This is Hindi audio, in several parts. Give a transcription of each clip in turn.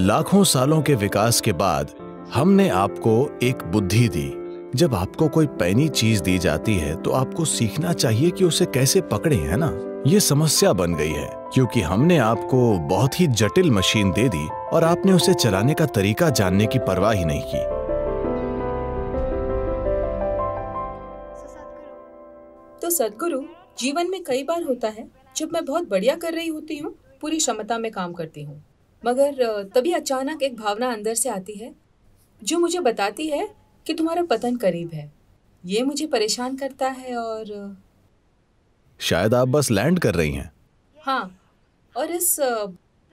लाखों सालों के विकास के बाद हमने आपको एक बुद्धि दी जब आपको कोई पैनी चीज दी जाती है तो आपको सीखना चाहिए कि उसे कैसे पकड़े है ना ये समस्या बन गई है क्योंकि हमने आपको बहुत ही जटिल मशीन दे दी और आपने उसे चलाने का तरीका जानने की परवाह ही नहीं की तो सदगुरु जीवन में कई बार होता है जब मैं बहुत बढ़िया कर रही होती हूँ पूरी क्षमता में काम करती हूँ मगर तभी अचानक एक भावना अंदर से आती है जो मुझे बताती है कि तुम्हारा पतन करीब है ये मुझे परेशान करता है और शायद आप बस लैंड कर रही हैं हाँ और इस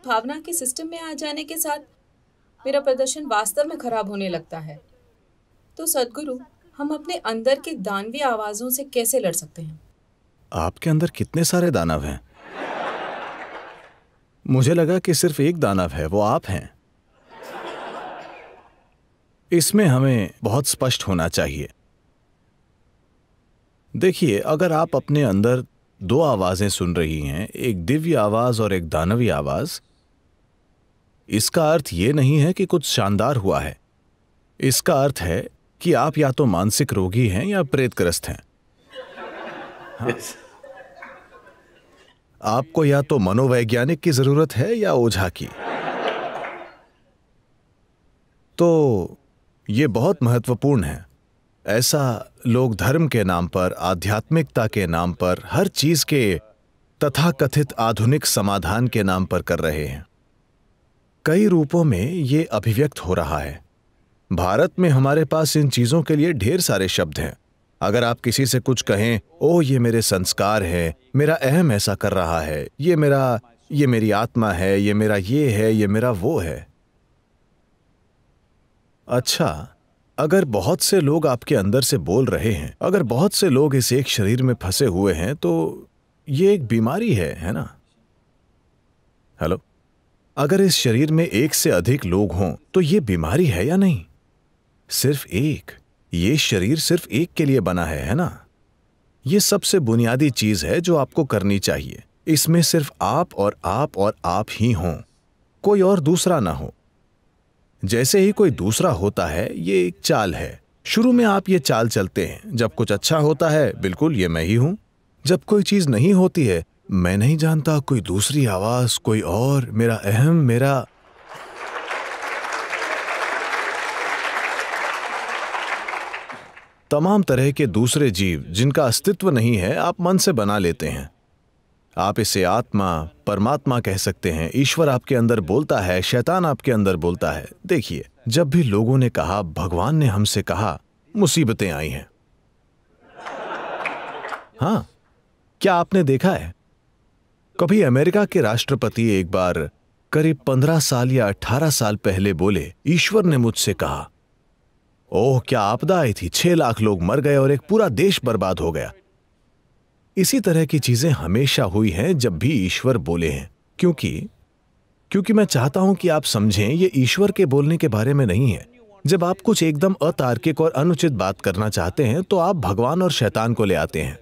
भावना के सिस्टम में आ जाने के साथ मेरा प्रदर्शन वास्तव में खराब होने लगता है तो सदगुरु हम अपने अंदर के दानवी आवाज़ों से कैसे लड़ सकते हैं आपके अंदर कितने सारे दानव हैं मुझे लगा कि सिर्फ एक दानव है वो आप हैं इसमें हमें बहुत स्पष्ट होना चाहिए देखिए अगर आप अपने अंदर दो आवाज़ें सुन रही हैं एक दिव्य आवाज़ और एक दानवी आवाज़ इसका अर्थ यह नहीं है कि कुछ शानदार हुआ है इसका अर्थ है कि आप या तो मानसिक रोगी हैं या प्रेतग्रस्त हैं हाँ। yes. आपको या तो मनोवैज्ञानिक की जरूरत है या ओझा की तो ये बहुत महत्वपूर्ण है ऐसा लोग धर्म के नाम पर आध्यात्मिकता के नाम पर हर चीज के तथाकथित आधुनिक समाधान के नाम पर कर रहे हैं कई रूपों में ये अभिव्यक्त हो रहा है भारत में हमारे पास इन चीज़ों के लिए ढेर सारे शब्द हैं अगर आप किसी से कुछ कहें ओ ये मेरे संस्कार है मेरा अहम ऐसा कर रहा है ये मेरा ये मेरी आत्मा है ये मेरा ये है ये मेरा वो है अच्छा अगर बहुत से लोग आपके अंदर से बोल रहे हैं अगर बहुत से लोग इस एक शरीर में फंसे हुए हैं तो ये एक बीमारी है है ना हेलो अगर इस शरीर में एक से अधिक लोग हों तो ये बीमारी है या नहीं सिर्फ एक ये शरीर सिर्फ एक के लिए बना है है ना ये सबसे बुनियादी चीज़ है जो आपको करनी चाहिए इसमें सिर्फ आप और आप और आप ही हो कोई और दूसरा ना हो जैसे ही कोई दूसरा होता है ये एक चाल है शुरू में आप ये चाल चलते हैं जब कुछ अच्छा होता है बिल्कुल ये मैं ही हूं जब कोई चीज़ नहीं होती है मैं नहीं जानता कोई दूसरी आवाज़ कोई और मेरा अहम मेरा तमाम तरह के दूसरे जीव जिनका अस्तित्व नहीं है आप मन से बना लेते हैं आप इसे आत्मा परमात्मा कह सकते हैं ईश्वर आपके अंदर बोलता है शैतान आपके अंदर बोलता है देखिए जब भी लोगों ने कहा भगवान ने हमसे कहा मुसीबतें आई हैं हाँ क्या आपने देखा है कभी अमेरिका के राष्ट्रपति एक बार करीब पंद्रह साल या अट्ठारह साल पहले बोले ईश्वर ने मुझसे कहा ओह क्या आपदा आई थी छह लाख लोग मर गए और एक पूरा देश बर्बाद हो गया इसी तरह की चीजें हमेशा हुई हैं जब भी ईश्वर बोले हैं क्योंकि क्योंकि मैं चाहता हूं कि आप समझें ये ईश्वर के बोलने के बारे में नहीं है जब आप कुछ एकदम अतार्किक और अनुचित बात करना चाहते हैं तो आप भगवान और शैतान को ले आते हैं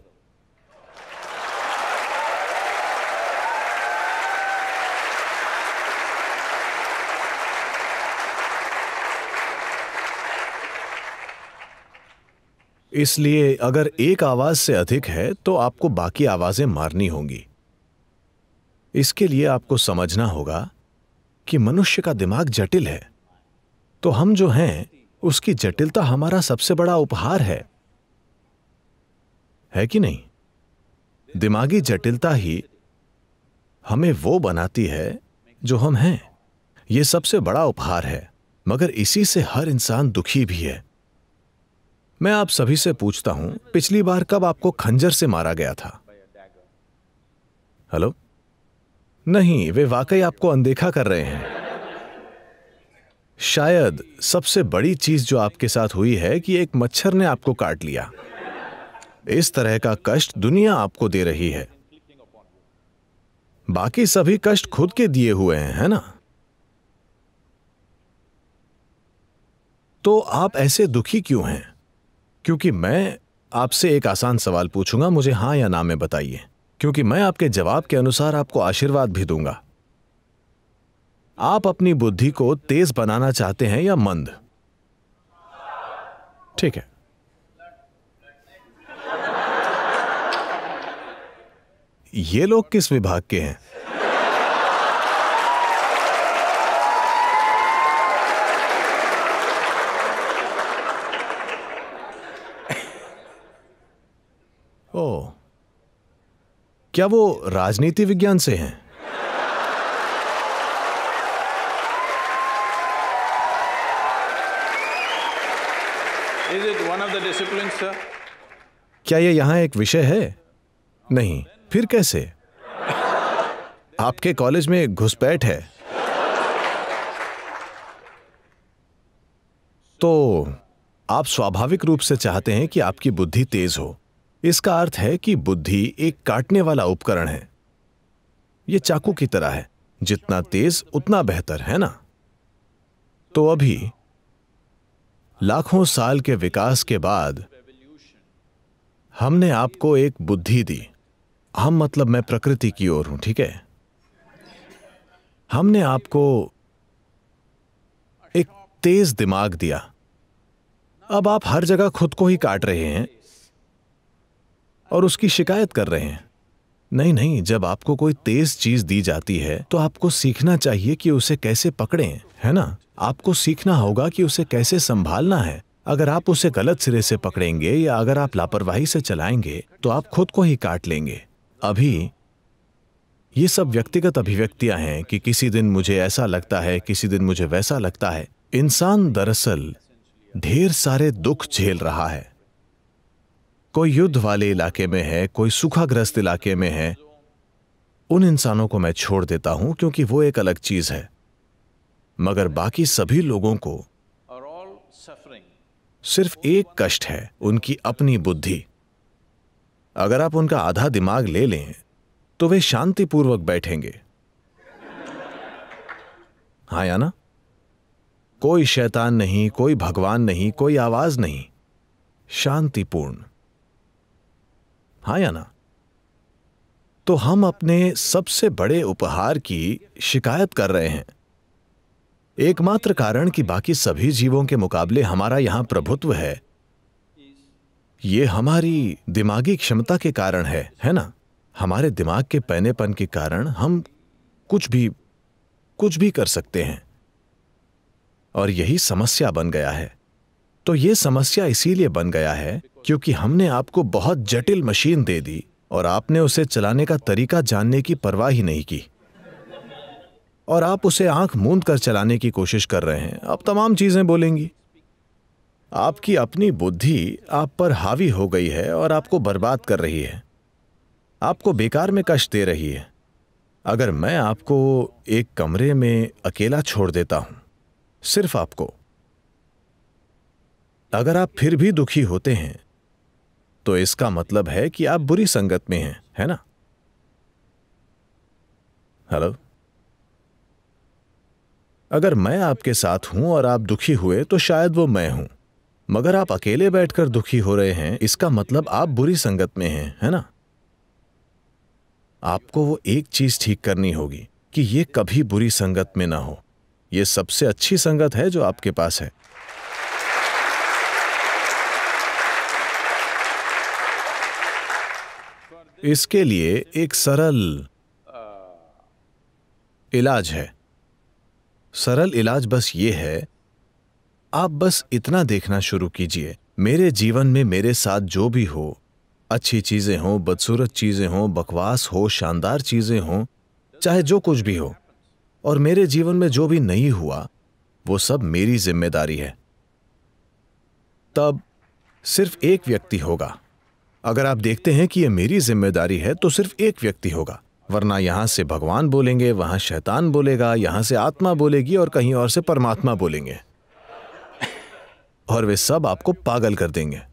इसलिए अगर एक आवाज से अधिक है तो आपको बाकी आवाजें मारनी होंगी इसके लिए आपको समझना होगा कि मनुष्य का दिमाग जटिल है तो हम जो हैं उसकी जटिलता हमारा सबसे बड़ा उपहार है है कि नहीं दिमागी जटिलता ही हमें वो बनाती है जो हम हैं यह सबसे बड़ा उपहार है मगर इसी से हर इंसान दुखी भी है मैं आप सभी से पूछता हूं पिछली बार कब आपको खंजर से मारा गया था हेलो नहीं वे वाकई आपको अनदेखा कर रहे हैं शायद सबसे बड़ी चीज जो आपके साथ हुई है कि एक मच्छर ने आपको काट लिया इस तरह का कष्ट दुनिया आपको दे रही है बाकी सभी कष्ट खुद के दिए हुए हैं है ना तो आप ऐसे दुखी क्यों हैं क्योंकि मैं आपसे एक आसान सवाल पूछूंगा मुझे हाँ या ना में बताइए क्योंकि मैं आपके जवाब के अनुसार आपको आशीर्वाद भी दूंगा आप अपनी बुद्धि को तेज बनाना चाहते हैं या मंद ठीक है ये लोग किस विभाग के हैं क्या वो राजनीति विज्ञान से हैं क्या ये यहां एक विषय है नहीं फिर कैसे आपके कॉलेज में घुसपैठ है तो आप स्वाभाविक रूप से चाहते हैं कि आपकी बुद्धि तेज हो इसका अर्थ है कि बुद्धि एक काटने वाला उपकरण है यह चाकू की तरह है जितना तेज उतना बेहतर है ना तो अभी लाखों साल के विकास के बाद हमने आपको एक बुद्धि दी हम मतलब मैं प्रकृति की ओर हूं ठीक है हमने आपको एक तेज दिमाग दिया अब आप हर जगह खुद को ही काट रहे हैं और उसकी शिकायत कर रहे हैं नहीं नहीं जब आपको कोई तेज चीज दी जाती है तो आपको सीखना चाहिए कि उसे कैसे पकड़ें है ना आपको सीखना होगा कि उसे कैसे संभालना है अगर आप उसे गलत सिरे से पकड़ेंगे या अगर आप लापरवाही से चलाएंगे तो आप खुद को ही काट लेंगे अभी ये सब व्यक्तिगत अभिव्यक्तियां हैं कि किसी दिन मुझे ऐसा लगता है किसी दिन मुझे वैसा लगता है इंसान दरअसल ढेर सारे दुख झेल रहा है कोई युद्ध वाले इलाके में है कोई सूखाग्रस्त इलाके में है उन इंसानों को मैं छोड़ देता हूं क्योंकि वो एक अलग चीज है मगर बाकी सभी लोगों को सिर्फ एक कष्ट है उनकी अपनी बुद्धि अगर आप उनका आधा दिमाग ले लें तो वे शांतिपूर्वक बैठेंगे हाँ या ना कोई शैतान नहीं कोई भगवान नहीं कोई आवाज नहीं शांतिपूर्ण हाँ या ना तो हम अपने सबसे बड़े उपहार की शिकायत कर रहे हैं एकमात्र कारण कि बाकी सभी जीवों के मुकाबले हमारा यहां प्रभुत्व है ये हमारी दिमागी क्षमता के कारण है है ना हमारे दिमाग के पैनेपन के कारण हम कुछ भी कुछ भी कर सकते हैं और यही समस्या बन गया है तो यह समस्या इसीलिए बन गया है क्योंकि हमने आपको बहुत जटिल मशीन दे दी और आपने उसे चलाने का तरीका जानने की परवाह ही नहीं की और आप उसे आंख मूंद कर चलाने की कोशिश कर रहे हैं अब तमाम चीजें बोलेंगी आपकी अपनी बुद्धि आप पर हावी हो गई है और आपको बर्बाद कर रही है आपको बेकार में कष्ट दे रही है अगर मैं आपको एक कमरे में अकेला छोड़ देता हूं सिर्फ आपको अगर आप फिर भी दुखी होते हैं तो इसका मतलब है कि आप बुरी संगत में हैं है ना हेलो अगर मैं आपके साथ हूं और आप दुखी हुए तो शायद वो मैं हूं मगर आप अकेले बैठकर दुखी हो रहे हैं इसका मतलब आप बुरी संगत में हैं है ना आपको वो एक चीज ठीक करनी होगी कि ये कभी बुरी संगत में ना हो ये सबसे अच्छी संगत है जो आपके पास है इसके लिए एक सरल इलाज है सरल इलाज बस ये है आप बस इतना देखना शुरू कीजिए मेरे जीवन में मेरे साथ जो भी हो अच्छी चीज़ें हों बदसूरत चीज़ें हों बकवास हो शानदार चीज़ें हों चाहे जो कुछ भी हो और मेरे जीवन में जो भी नहीं हुआ वो सब मेरी जिम्मेदारी है तब सिर्फ एक व्यक्ति होगा अगर आप देखते हैं कि यह मेरी जिम्मेदारी है तो सिर्फ एक व्यक्ति होगा वरना यहाँ से भगवान बोलेंगे वहाँ शैतान बोलेगा यहाँ से आत्मा बोलेगी और कहीं और से परमात्मा बोलेंगे और वे सब आपको पागल कर देंगे